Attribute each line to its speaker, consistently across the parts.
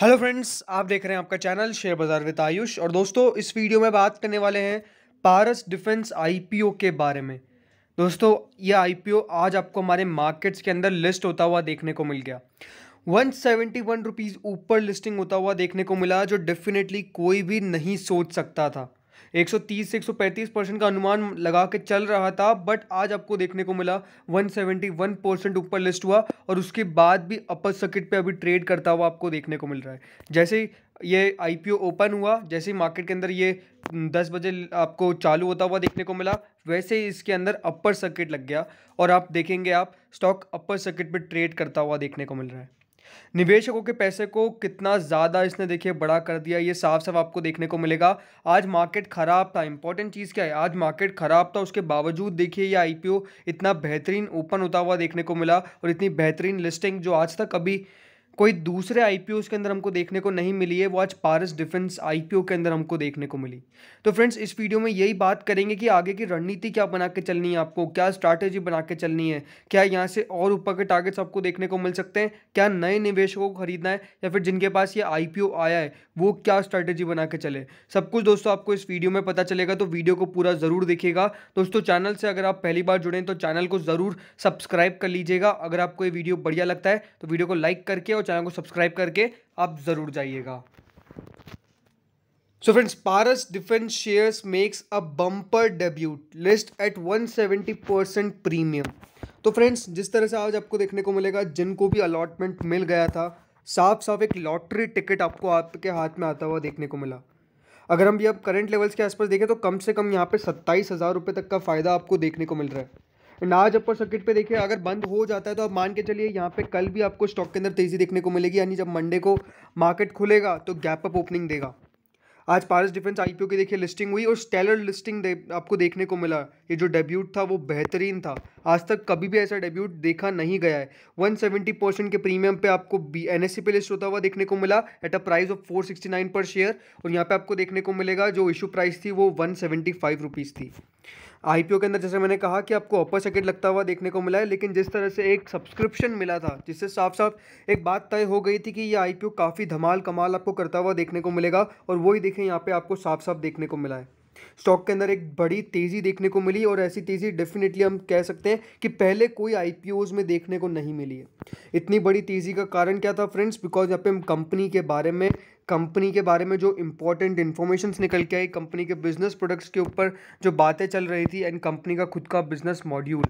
Speaker 1: hello friends आप देख रहे हैं आपका चैनल शेयर बाज़ार विद आयुष और दोस्तों इस वीडियो में बात करने वाले हैं पारस डिफेंस आईपीओ के बारे में दोस्तों ये आईपीओ आज आपको हमारे मार्केट्स के अंदर लिस्ट होता हुआ देखने को मिल गया वन सेवेंटी वन रुपीज़ ऊपर लिस्टिंग होता हुआ देखने को मिला जो डेफिनेटली कोई भी नहीं सोच सकता था 130 से 135 परसेंट का अनुमान लगा के चल रहा था बट आज आपको देखने को मिला 171 परसेंट ऊपर लिस्ट हुआ और उसके बाद भी अपर सर्किट पे अभी ट्रेड करता हुआ आपको देखने को मिल रहा है जैसे ये आईपीओ ओपन हुआ जैसे ही मार्केट के अंदर ये 10 बजे आपको चालू होता हुआ देखने को मिला वैसे ही इसके अंदर अपर सर्किट लग गया और आप देखेंगे आप स्टॉक अपर सर्किट पर ट्रेड करता हुआ देखने को मिल रहा है निवेशकों के पैसे को कितना ज़्यादा इसने देखिए बड़ा कर दिया ये साफ साफ आपको देखने को मिलेगा आज मार्केट ख़राब था इंपॉर्टेंट चीज़ क्या है आज मार्केट ख़राब था उसके बावजूद देखिए ये आईपीओ इतना बेहतरीन ओपन होता हुआ देखने को मिला और इतनी बेहतरीन लिस्टिंग जो आज तक कभी कोई दूसरे आई के अंदर हमको देखने को नहीं मिली है वो आज पारस डिफेंस आई के अंदर हमको देखने को मिली तो फ्रेंड्स इस वीडियो में यही बात करेंगे कि आगे की रणनीति क्या बना के चलनी है आपको क्या स्ट्रैटेजी बना के चलनी है क्या यहाँ से और ऊपर के टारगेट्स आपको देखने को मिल सकते हैं क्या नए निवेशकों को खरीदना है या फिर जिनके पास ये आई आया है वो क्या स्ट्रैटेजी बना के चले सब कुछ दोस्तों आपको इस वीडियो में पता चलेगा तो वीडियो को पूरा ज़रूर देखिएगा दोस्तों चैनल से अगर आप पहली बार जुड़ें तो चैनल को ज़रूर सब्सक्राइब कर लीजिएगा अगर आपको ये वीडियो बढ़िया लगता है तो वीडियो को लाइक करके और चैनल को सब्सक्राइब करके आप ज़रूर जाइएगा so friends Paras defence shares makes a bumper debut list at 170% percent premium तो फ्रेंड्स जिस तरह से आज आपको देखने को मिलेगा जिनको भी अलॉटमेंट मिल गया था साफ साफ एक लॉटरी टिकट आपको आपके हाथ में आता हुआ देखने को मिला अगर हम भी अब करंट लेवल्स के आसपास देखें तो कम से कम यहाँ पे सत्ताईस हज़ार रुपये तक का फ़ायदा आपको देखने को मिल रहा है नाज अपर सर्किट पे देखिए अगर बंद हो जाता है तो आप मान के चलिए यहाँ पे कल भी आपको स्टॉक के अंदर तेज़ी देखने को मिलेगी यानी जब मंडे को मार्केट खुलेगा तो गैप अप ओपनिंग देगा आज पारस डिफेंस आईपीओ की देखिए लिस्टिंग हुई और स्टेलर लिस्टिंग दे, आपको देखने को मिला ये जो डेब्यूट था वो बेहतरीन था आज तक कभी भी ऐसा डेब्यूट देखा नहीं गया है 170 परसेंट के प्रीमियम पे आपको बी एन e पे लिस्ट होता हुआ देखने को मिला एट अ प्राइस ऑफ 469 पर शेयर और यहाँ पे आपको देखने को मिलेगा जो इशू प्राइस थी वो वन सेवेंटी थी आई के अंदर जैसे मैंने कहा कि आपको अपर सर्किट लगता हुआ देखने को मिला है लेकिन जिस तरह से एक सब्सक्रिप्शन मिला था जिससे साफ साफ एक बात तय हो गई थी कि ये आई काफ़ी धमाल कमाल आपको करता हुआ देखने को मिलेगा और वही देखें यहाँ पे आपको साफ साफ देखने को मिला है स्टॉक के अंदर एक बड़ी तेज़ी देखने को मिली और ऐसी तेज़ी डेफिनेटली हम कह सकते हैं कि पहले कोई आई में देखने को नहीं मिली है इतनी बड़ी तेज़ी का कारण क्या था फ्रेंड्स बिकॉज यहाँ पे हम कंपनी के बारे में कंपनी के बारे में जो इम्पोर्टेंट इन्फॉर्मेशंस निकल के आई कंपनी के बिजनेस प्रोडक्ट्स के ऊपर जो बातें चल रही थी एंड कंपनी का खुद का बिजनेस मॉड्यूल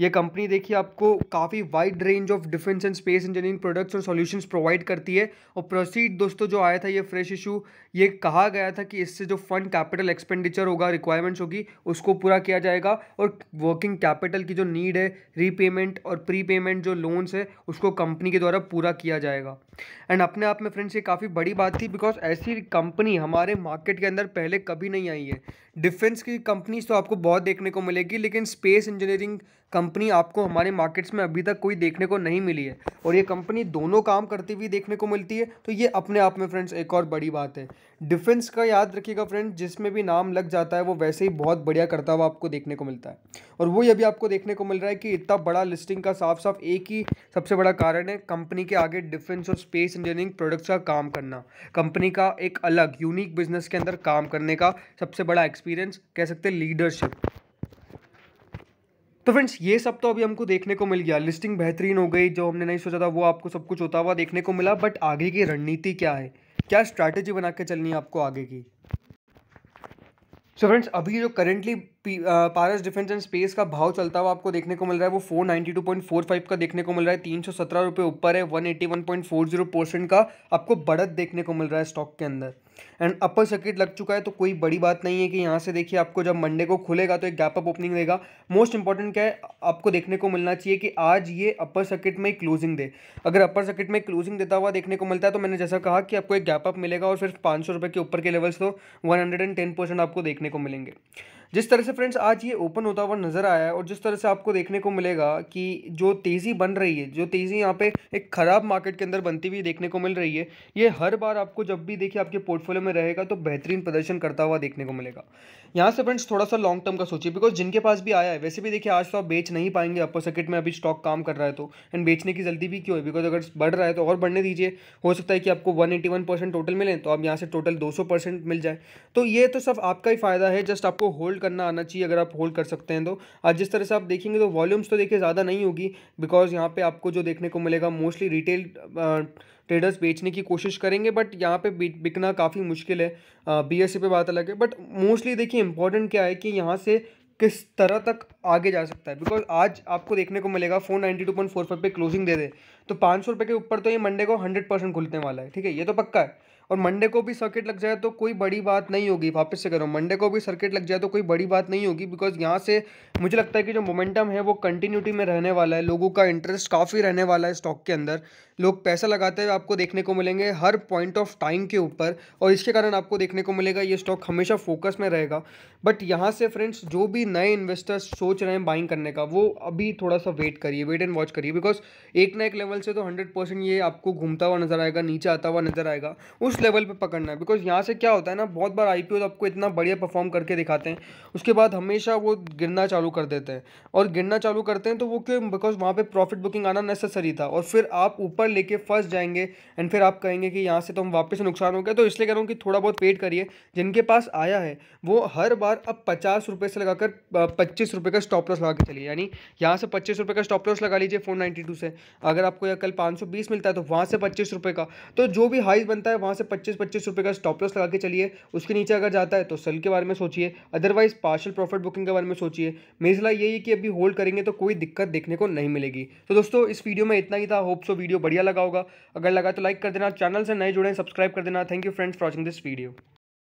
Speaker 1: ये कंपनी देखिए आपको काफ़ी wide range of defence and space engineering products और सॉल्यूशंस प्रोवाइड करती है और प्रोसीड दोस्तों जो आया था ये फ्रेश इशू ये कहा गया था कि इससे जो फंड कैपिटल एक्सपेंडिचर होगा रिक्वायरमेंट्स होगी उसको पूरा किया जाएगा और वर्किंग कैपिटल की जो नीड है रीपेमेंट और प्री पेमेंट जो लोन्स है उसको कंपनी के द्वारा पूरा किया जाएगा एंड अपने आप में फ्रेंड्स ये काफ़ी बड़ी बात थी बिकॉज ऐसी कंपनी हमारे मार्केट के अंदर पहले कभी नहीं आई है डिफेंस की कंपनीज तो आपको बहुत देखने को मिलेगी लेकिन स्पेस इंजीनियरिंग कंपनी आपको हमारे मार्केट्स में अभी तक कोई देखने को नहीं मिली है और ये कंपनी दोनों काम करती हुई देखने को मिलती है तो ये अपने आप में फ्रेंड्स एक और बड़ी बात है डिफेंस का याद रखिएगा फ्रेंड जिसमें भी नाम लग जाता है वो वैसे ही बहुत बढ़िया करता हुआ आपको देखने को मिलता है और वही अभी आपको देखने को मिल रहा है कि इतना बड़ा लिस्टिंग का साफ साफ एक ही सबसे बड़ा कारण है कंपनी के आगे डिफेंस और स्पेस इंजीनियरिंग प्रोडक्ट्स का काम करना कंपनी का एक अलग यूनिक बिजनेस के अंदर काम करने का सबसे बड़ा एक्सपीरियंस कह सकते हैं लीडरशिप तो फ्रेंड्स ये सब तो अभी हमको देखने को मिल गया लिस्टिंग बेहतरीन हो गई जो हमने नहीं सोचा था वो आपको सब कुछ होता हुआ देखने को मिला बट आगे की रणनीति क्या है क्या स्ट्रैटेजी बना के चलनी है आपको आगे की सो so फ्रेंड्स अभी जो currently Paras defence and space का भाव चलता हुआ आपको देखने को मिल रहा है वो four ninety two point four five का देखने को मिल रहा है तीन सौ सत्रह ऊपर है one one point four zero percent का आपको बढ़त देखने को मिल रहा है स्टॉक के अंदर एंड अपर सर्किट लग चुका है तो कोई बड़ी बात नहीं है कि यहाँ से देखिए आपको जब मंडे को खुलेगा तो एक गैप अप ओपनिंग देगा मोस्ट इंपॉर्टेंट क्या है आपको देखने को मिलना चाहिए कि आज ये अपर सर्किट में क्लोजिंग दे अगर अपर सर्किट में क्लोजिंग देता हुआ देखने को मिलता है तो मैंने जैसा कहा कि आपको एक गैप अप मिलेगा और सिर्फ पाँच सौ के ऊपर के लेवल्स तो one hundred and ten percent आपको देखने को मिलेंगे जिस तरह से फ्रेंड्स आज ये ओपन होता हुआ नज़र आया है और जिस तरह से आपको देखने को मिलेगा कि जो तेज़ी बन रही है जो तेज़ी यहाँ पे एक ख़राब मार्केट के अंदर बनती हुई देखने को मिल रही है ये हर बार आपको जब भी देखिए आपके पोर्टफोलियो में रहेगा तो बेहतरीन प्रदर्शन करता हुआ देखने को मिलेगा यहाँ से फ्रेंड्स थोड़ा सा लॉन्ग टर्म का सोचिए बिकॉज जिनके पास भी आया है वैसे भी देखिए आज तो आप बेच नहीं पाएंगे अपर सर्किट में अभी स्टॉक काम कर रहा है तो एंड बेचने की जल्दी भी क्यों है बिकॉज अगर बढ़ रहा है तो और बढ़ने दीजिए हो सकता है कि आपको one eighty one percent total मिले तो आप यहाँ से टोटल दो सौ परसेंट मिल जाए तो ये तो सब आपका ही फायदा है जस्ट आपको होल्ड करना आना चाहिए अगर आप होल्ड कर सकते हैं तो आज जिस तरह से आप देखेंगे तो वॉल्यूम्स तो देखिए ज़्यादा नहीं होगी बिकॉज यहाँ पर आपको जो देखने को मिलेगा मोस्टली रिटेल ट्रेडर्स बेचने की कोशिश करेंगे बट यहाँ पे बिकना काफ़ी मुश्किल है बी एस e पे बात अलग है बट मोस्टली देखिए इंपॉर्टेंट क्या है कि यहाँ से किस तरह तक आगे जा सकता है बिकॉज आज आपको देखने को मिलेगा four ninety two point four five पर क्लोजिंग दे दे तो पाँच सौ रुपये के ऊपर तो ये मंडे को हंड्रेड परसेंट खुलने वाला है ठीक है ये तो पक्का है और मंडे को भी सर्किट लग जाए तो कोई बड़ी बात नहीं होगी वापस से करो मंडे को भी सर्किट लग जाए तो कोई बड़ी बात नहीं होगी बिकॉज यहाँ से मुझे लगता है कि जो मोमेंटम है वो कंटिन्यूटी में रहने वाला है लोगों का इंटरेस्ट काफ़ी रहने वाला है स्टॉक के अंदर लोग पैसा लगाते हुए आपको देखने को मिलेंगे हर पॉइंट ऑफ टाइम के ऊपर और इसके कारण आपको देखने को मिलेगा ये स्टॉक हमेशा फोकस में रहेगा बट यहाँ से फ्रेंड्स जो भी नए इन्वेस्टर्स सोच रहे हैं बाइंग करने का वो अभी थोड़ा सा वेट करिए वेट एंड वॉच करिए बिकॉज एक ना एक लेवल से तो हंड्रेड परसेंट ये आपको घूमता हुआ नजर आएगा नीचे आता हुआ नजर आएगा उस लेवल पे पकड़ना है बिकॉज यहाँ से क्या होता है ना बहुत बार आई तो आपको इतना बढ़िया परफॉर्म करके दिखाते हैं उसके बाद हमेशा वो गिरना चालू कर देते हैं और गिरना चालू करते हैं तो वो क्यों बिकॉज वहाँ पर प्रॉफिट बुकिंग आना नेसेसरी था और फिर आप ऊपर लेके फंस जाएंगे एंड फिर आप कहेंगे कि यहाँ से तो हम वापस नुकसान हो गया तो इसलिए कह रहा हूँ कि थोड़ा बहुत पेड करिए जिनके पास आया है वो हर बार अब पचास रुपये से लगाकर पच्चीस रुपये का स्टॉप लॉस लगा के चलिए यानी यहाँ से पच्चीस रुपये का स्टॉप लॉस लगा लीजिए फोर टू से अगर आपको यह कल पाँच सौ बीस मिलता है तो वहाँ से पच्चीस रुपये का तो जो भी हाइज बनता है वहाँ से पच्चीस पच्चीस रुपये का स्टॉप लॉस लगा के चलिए उसके नीचे अगर जाता है तो सेल के बारे में सोचिए अदरवाइज पार्शल प्रॉफिट बुकिंग के बारे में सोचिए मेरी सलाह यही है कि अभी होल्ड करेंगे तो कोई दिक्कत देखने को नहीं मिलेगी तो दोस्तों इस वीडियो में इतना ही था होप सो वीडियो बढ़िया लगा होगा अगर लगा तो लाइक कर देना चैनल से नए जुड़े सब्सक्राइब कर देना thank you friends for watching this video